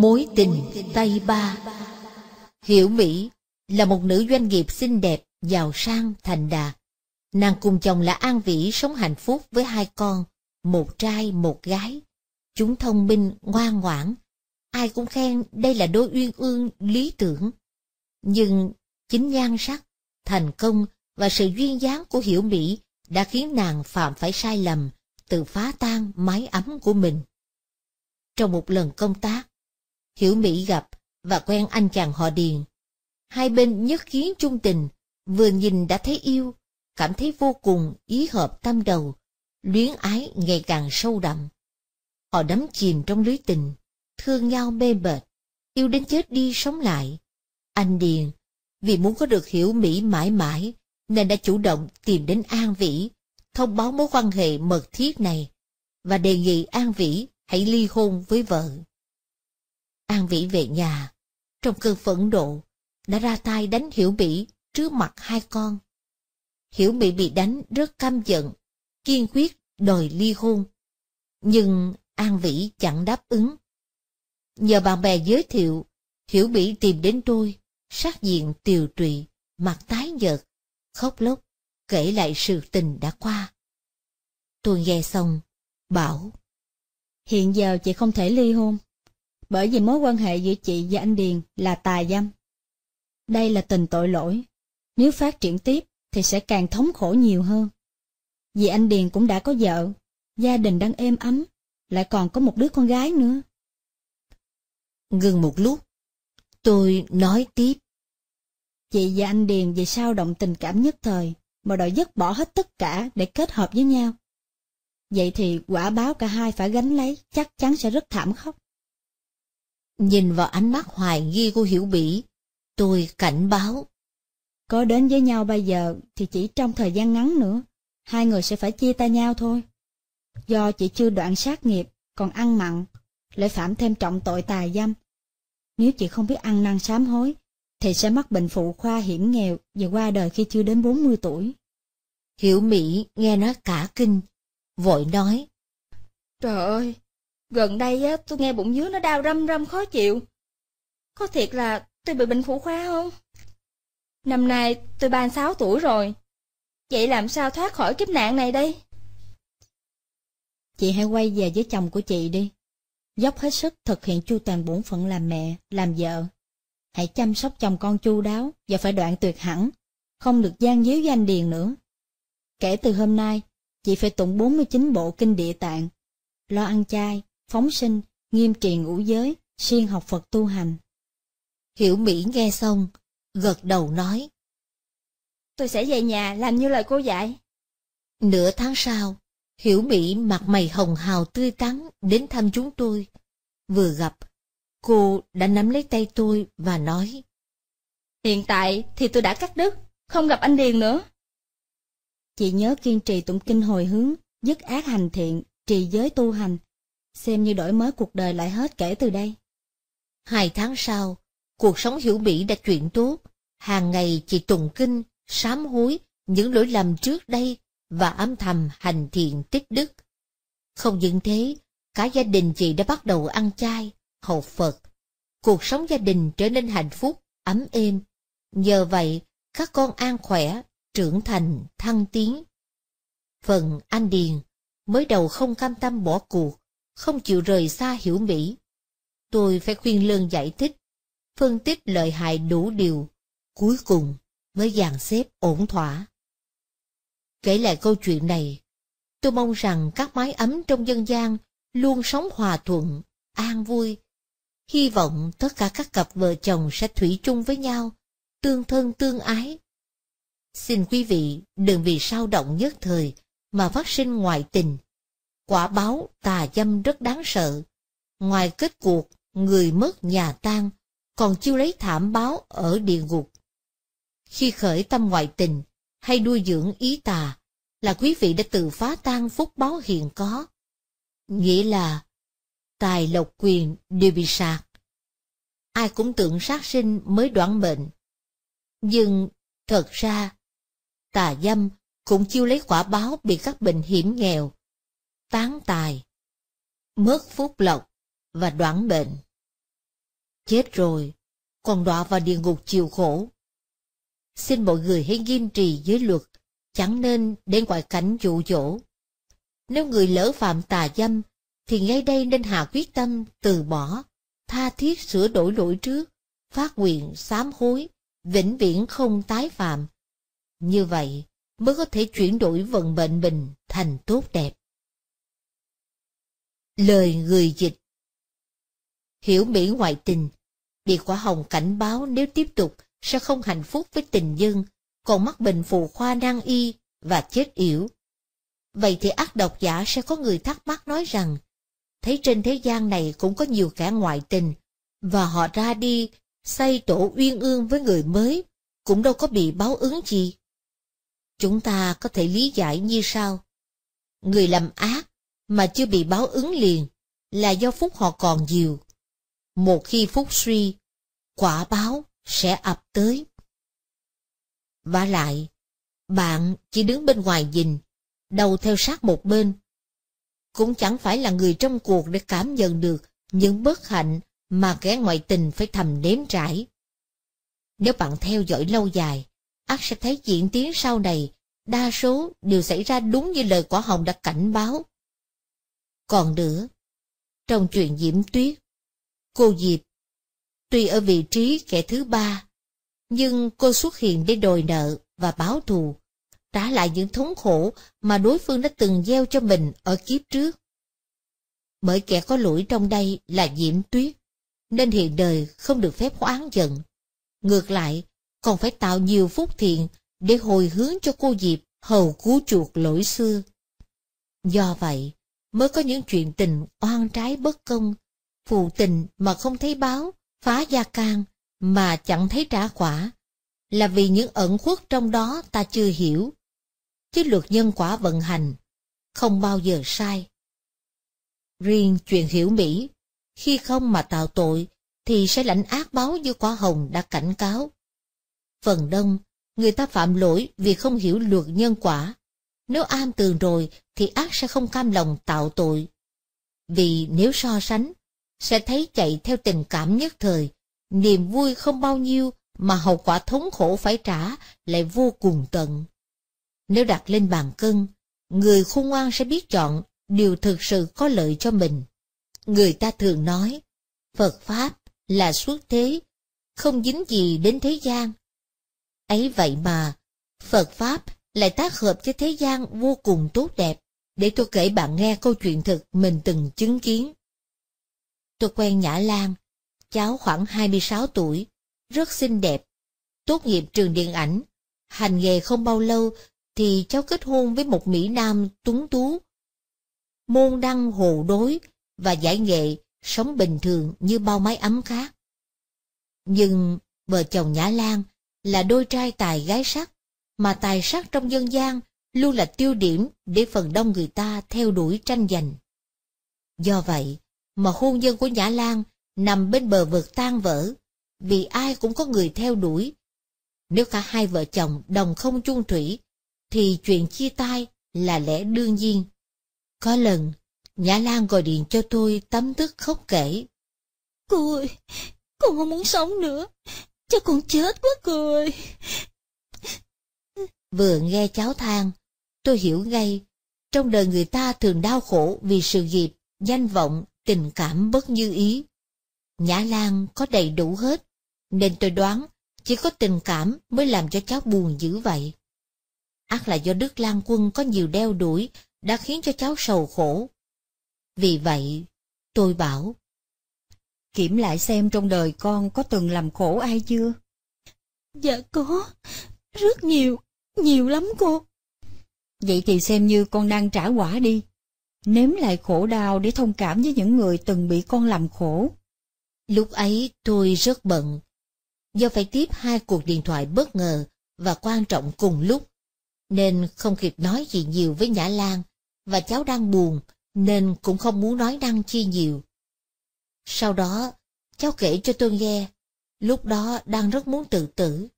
Mối tình Tây Ba Hiểu Mỹ là một nữ doanh nghiệp xinh đẹp, giàu sang, thành đạt. Nàng cùng chồng là An Vĩ sống hạnh phúc với hai con, một trai một gái. Chúng thông minh, ngoan ngoãn. Ai cũng khen đây là đôi uyên ương lý tưởng. Nhưng chính nhan sắc, thành công và sự duyên dáng của Hiểu Mỹ đã khiến nàng phạm phải sai lầm, tự phá tan mái ấm của mình. Trong một lần công tác, Hiểu Mỹ gặp và quen anh chàng họ Điền. Hai bên nhất khiến trung tình, vừa nhìn đã thấy yêu, cảm thấy vô cùng ý hợp tâm đầu, luyến ái ngày càng sâu đậm. Họ đắm chìm trong lưới tình, thương nhau mê bệt, yêu đến chết đi sống lại. Anh Điền, vì muốn có được Hiểu Mỹ mãi mãi, nên đã chủ động tìm đến An Vĩ, thông báo mối quan hệ mật thiết này, và đề nghị An Vĩ hãy ly hôn với vợ. An Vĩ về nhà, trong cơn phẫn nộ, đã ra tay đánh Hiểu Mỹ trước mặt hai con. Hiểu Mỹ bị đánh rất căm giận, kiên quyết đòi ly hôn. Nhưng An Vĩ chẳng đáp ứng. Nhờ bạn bè giới thiệu, Hiểu Mỹ tìm đến tôi, sát diện tiều trụy, mặt tái nhợt, khóc lóc, kể lại sự tình đã qua. Tôi nghe xong, bảo. Hiện giờ chị không thể ly hôn, bởi vì mối quan hệ giữa chị và anh Điền là tà dâm. Đây là tình tội lỗi, nếu phát triển tiếp thì sẽ càng thống khổ nhiều hơn. Vì anh Điền cũng đã có vợ, gia đình đang êm ấm, lại còn có một đứa con gái nữa. Ngừng một lúc, tôi nói tiếp. Chị và anh Điền vì sao động tình cảm nhất thời, mà đòi dứt bỏ hết tất cả để kết hợp với nhau. Vậy thì quả báo cả hai phải gánh lấy chắc chắn sẽ rất thảm khốc. Nhìn vào ánh mắt hoài nghi của Hiểu Bỉ, tôi cảnh báo. Có đến với nhau bây giờ thì chỉ trong thời gian ngắn nữa, hai người sẽ phải chia tay nhau thôi. Do chị chưa đoạn sát nghiệp, còn ăn mặn, lại phạm thêm trọng tội tà dâm. Nếu chị không biết ăn năn sám hối, thì sẽ mắc bệnh phụ khoa hiểm nghèo và qua đời khi chưa đến 40 tuổi. Hiểu Mỹ nghe nói cả kinh, vội nói. Trời ơi, Gần đây á, tôi nghe bụng dưới nó đau râm râm khó chịu. Có thiệt là tôi bị bệnh phụ khoa không? Năm nay tôi 36 tuổi rồi. Vậy làm sao thoát khỏi kiếp nạn này đây? Chị hãy quay về với chồng của chị đi. Dốc hết sức thực hiện chu toàn bổn phận làm mẹ, làm vợ. Hãy chăm sóc chồng con chu đáo và phải đoạn tuyệt hẳn, không được gian díu danh điền nữa. Kể từ hôm nay, chị phải tụng 49 bộ kinh địa tạng, lo ăn chay, phóng sinh, nghiêm trì ngũ giới, siêng học Phật tu hành. Hiểu Mỹ nghe xong, gật đầu nói. Tôi sẽ về nhà làm như lời cô dạy. Nửa tháng sau, Hiểu Mỹ mặt mày hồng hào tươi tắn đến thăm chúng tôi. Vừa gặp, cô đã nắm lấy tay tôi và nói. Hiện tại thì tôi đã cắt đứt, không gặp anh Điền nữa. Chị nhớ kiên trì tụng kinh hồi hướng, dứt ác hành thiện, trì giới tu hành, xem như đổi mới cuộc đời lại hết kể từ đây. Hai tháng sau, cuộc sống hiểu bỉ đã chuyển tốt, hàng ngày chị tùng kinh, sám hối những lỗi lầm trước đây và âm thầm hành thiện tích đức. Không những thế, cả gia đình chị đã bắt đầu ăn chay, hầu Phật. Cuộc sống gia đình trở nên hạnh phúc, ấm êm. Nhờ vậy, các con an khỏe, trưởng thành, thăng tiến. Phần Anh Điền mới đầu không cam tâm bỏ cuộc, không chịu rời xa hiểu Mỹ. Tôi phải khuyên lơn giải thích, phân tích lợi hại đủ điều, cuối cùng mới dàn xếp ổn thỏa. Kể lại câu chuyện này, tôi mong rằng các mái ấm trong dân gian luôn sống hòa thuận, an vui. Hy vọng tất cả các cặp vợ chồng sẽ thủy chung với nhau, tương thân tương ái. Xin quý vị đừng vì sao động nhất thời mà phát sinh ngoại tình Quả báo tà dâm rất đáng sợ. Ngoài kết cuộc, người mất nhà tan, còn chiêu lấy thảm báo ở địa ngục. Khi khởi tâm ngoại tình, hay nuôi dưỡng ý tà, là quý vị đã tự phá tan phúc báo hiện có. Nghĩa là, tài lộc quyền đều bị sạc. Ai cũng tưởng sát sinh mới đoạn mệnh. Nhưng, thật ra, tà dâm cũng chiêu lấy quả báo bị các bệnh hiểm nghèo, tán tài, mất phúc lộc và đoạn bệnh. Chết rồi, còn đọa vào địa ngục chịu khổ. Xin mọi người hãy nghiêm trì giới luật, chẳng nên đến ngoại cảnh dụ dỗ. Nếu người lỡ phạm tà dâm, thì ngay đây nên hạ quyết tâm từ bỏ, tha thiết sửa đổi lỗi trước, phát nguyện sám hối, vĩnh viễn không tái phạm. Như vậy mới có thể chuyển đổi vận mệnh mình thành tốt đẹp. Lời người dịch Hiểu Mỹ ngoại tình bị Quả Hồng cảnh báo nếu tiếp tục sẽ không hạnh phúc với tình dân, còn mắc bệnh phù khoa nan y và chết yểu. Vậy thì ác độc giả sẽ có người thắc mắc nói rằng, thấy trên thế gian này cũng có nhiều kẻ ngoại tình, và họ ra đi, xây tổ uyên ương với người mới, cũng đâu có bị báo ứng gì. Chúng ta có thể lý giải như sau. Người làm ác mà chưa bị báo ứng liền là do phúc họ còn nhiều. Một khi phúc suy, quả báo sẽ ập tới. Và lại, bạn chỉ đứng bên ngoài nhìn, đầu theo sát một bên. Cũng chẳng phải là người trong cuộc để cảm nhận được những bất hạnh mà kẻ ngoại tình phải thầm nếm trải. Nếu bạn theo dõi lâu dài, ác sẽ thấy diễn tiến sau này, đa số đều xảy ra đúng như lời quả hồng đã cảnh báo còn nữa, trong chuyện Diễm Tuyết, cô Diệp, tuy ở vị trí kẻ thứ ba, nhưng cô xuất hiện để đòi nợ và báo thù, trả lại những thống khổ mà đối phương đã từng gieo cho mình ở kiếp trước. Bởi kẻ có lỗi trong đây là Diễm Tuyết, nên hiện đời không được phép oán giận. Ngược lại, còn phải tạo nhiều phúc thiện để hồi hướng cho cô Diệp hầu cứu chuộc lỗi xưa. Do vậy, mới có những chuyện tình oan trái bất công, phụ tình mà không thấy báo, phá gia can mà chẳng thấy trả quả, là vì những ẩn khuất trong đó ta chưa hiểu. Chứ luật nhân quả vận hành, không bao giờ sai. Riêng chuyện hiểu Mỹ, khi không mà tạo tội, thì sẽ lãnh ác báo như quả hồng đã cảnh cáo. Phần đông, người ta phạm lỗi vì không hiểu luật nhân quả, nếu am tường rồi thì ác sẽ không cam lòng tạo tội. Vì nếu so sánh, sẽ thấy chạy theo tình cảm nhất thời, niềm vui không bao nhiêu mà hậu quả thống khổ phải trả lại vô cùng tận. Nếu đặt lên bàn cân, người khôn ngoan sẽ biết chọn điều thực sự có lợi cho mình. Người ta thường nói, Phật Pháp là suốt thế, không dính gì đến thế gian. Ấy vậy mà, Phật Pháp lại tác hợp cho thế gian vô cùng tốt đẹp, để tôi kể bạn nghe câu chuyện thực mình từng chứng kiến. Tôi quen Nhã Lan, cháu khoảng 26 tuổi, rất xinh đẹp, tốt nghiệp trường điện ảnh, hành nghề không bao lâu thì cháu kết hôn với một Mỹ Nam tuấn tú. Môn đăng hồ đối và giải nghệ sống bình thường như bao mái ấm khác. Nhưng vợ chồng Nhã Lan là đôi trai tài gái sắc, mà tài sắc trong dân gian luôn là tiêu điểm để phần đông người ta theo đuổi tranh giành. Do vậy, mà hôn nhân của Nhã Lan nằm bên bờ vực tan vỡ, vì ai cũng có người theo đuổi. Nếu cả hai vợ chồng đồng không chung thủy, thì chuyện chia tay là lẽ đương nhiên. Có lần, Nhã Lan gọi điện cho tôi tấm tức khóc kể. Cô ơi, con không muốn sống nữa, cho con chết quá cô ơi, Vừa nghe cháu than, tôi hiểu ngay, trong đời người ta thường đau khổ vì sự nghiệp, danh vọng, tình cảm bất như ý. Nhã Lan có đầy đủ hết, nên tôi đoán chỉ có tình cảm mới làm cho cháu buồn dữ vậy. Ác là do Đức Lan Quân có nhiều đeo đuổi đã khiến cho cháu sầu khổ. Vì vậy, tôi bảo. Kiểm lại xem trong đời con có từng làm khổ ai chưa? Dạ có, rất nhiều nhiều lắm cô. Vậy thì xem như con đang trả quả đi, nếm lại khổ đau để thông cảm với những người từng bị con làm khổ. Lúc ấy tôi rất bận, do phải tiếp hai cuộc điện thoại bất ngờ và quan trọng cùng lúc, nên không kịp nói gì nhiều với Nhã Lan, và cháu đang buồn nên cũng không muốn nói năng chi nhiều. Sau đó, cháu kể cho tôi nghe, lúc đó đang rất muốn tự tử,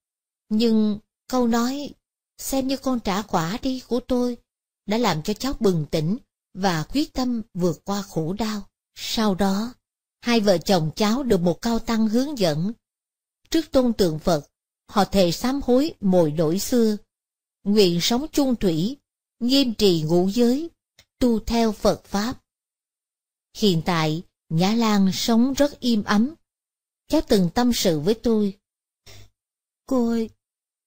nhưng câu nói xem như con trả quả đi của tôi, đã làm cho cháu bừng tỉnh và quyết tâm vượt qua khổ đau. Sau đó, hai vợ chồng cháu được một cao tăng hướng dẫn. Trước tôn tượng Phật, họ thề sám hối mồi lỗi xưa, nguyện sống chung thủy, nghiêm trì ngũ giới, tu theo Phật Pháp. Hiện tại, Nhã Lan sống rất im ấm. Cháu từng tâm sự với tôi. Cô ơi,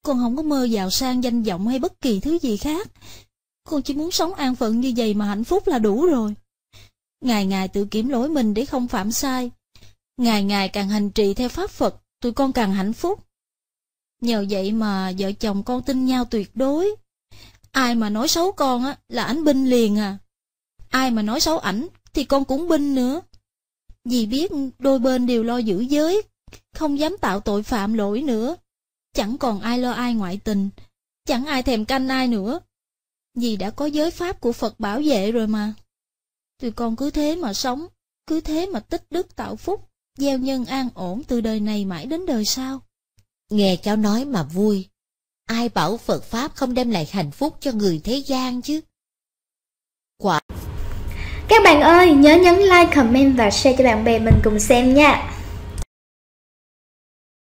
con không có mơ giàu sang danh vọng hay bất kỳ thứ gì khác. Con chỉ muốn sống an phận như vậy mà hạnh phúc là đủ rồi. Ngày ngày tự kiểm lỗi mình để không phạm sai. Ngày ngày càng hành trì theo pháp Phật, tụi con càng hạnh phúc. Nhờ vậy mà vợ chồng con tin nhau tuyệt đối. Ai mà nói xấu con á là ảnh binh liền à. Ai mà nói xấu ảnh thì con cũng binh nữa. Vì biết đôi bên đều lo giữ giới, không dám tạo tội phạm lỗi nữa chẳng còn ai lo ai ngoại tình, chẳng ai thèm canh ai nữa. Vì đã có giới pháp của Phật bảo vệ rồi mà. Tụi con cứ thế mà sống, cứ thế mà tích đức tạo phúc, gieo nhân an ổn từ đời này mãi đến đời sau. Nghe cháu nói mà vui. Ai bảo Phật Pháp không đem lại hạnh phúc cho người thế gian chứ? Quả... Các bạn ơi, nhớ nhấn like, comment và share cho bạn bè mình cùng xem nha.